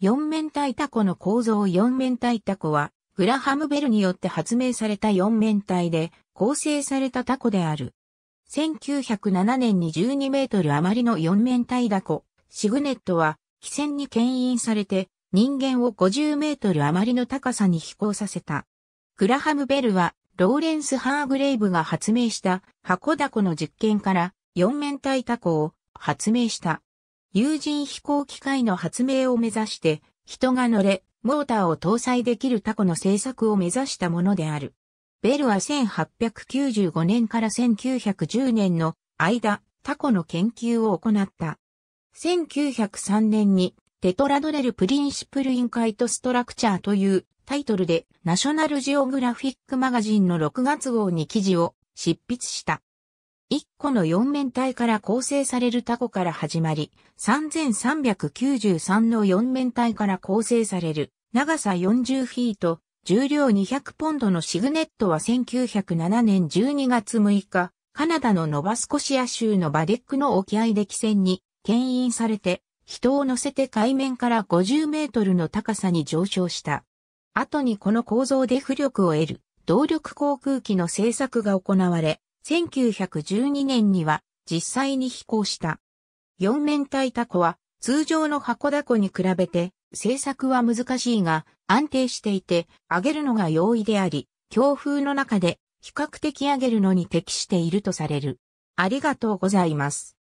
四面体タコの構造四面体タコは、グラハムベルによって発明された四面体で構成されたタコである。1907年に12メートル余りの四面体タコ、シグネットは、汽船に牽引されて、人間を50メートル余りの高さに飛行させた。グラハムベルは、ローレンス・ハーグレイブが発明した箱ダコの実験から、四面体タコを発明した。有人飛行機械の発明を目指して、人が乗れ、モーターを搭載できるタコの製作を目指したものである。ベルは1895年から1910年の間、タコの研究を行った。1903年にテトラドレル・プリンシプル・イン・カイト・ストラクチャーというタイトルでナショナルジオグラフィックマガジンの6月号に記事を執筆した。1個の4面体から構成されるタコから始まり、3393の4面体から構成される、長さ40フィート、重量200ポンドのシグネットは1907年12月6日、カナダのノバスコシア州のバデックの沖合で汽船に牽引されて、人を乗せて海面から50メートルの高さに上昇した。後にこの構造で浮力を得る動力航空機の製作が行われ、1912年には実際に飛行した。四面体タコは通常の箱タコに比べて製作は難しいが安定していて揚げるのが容易であり、強風の中で比較的揚げるのに適しているとされる。ありがとうございます。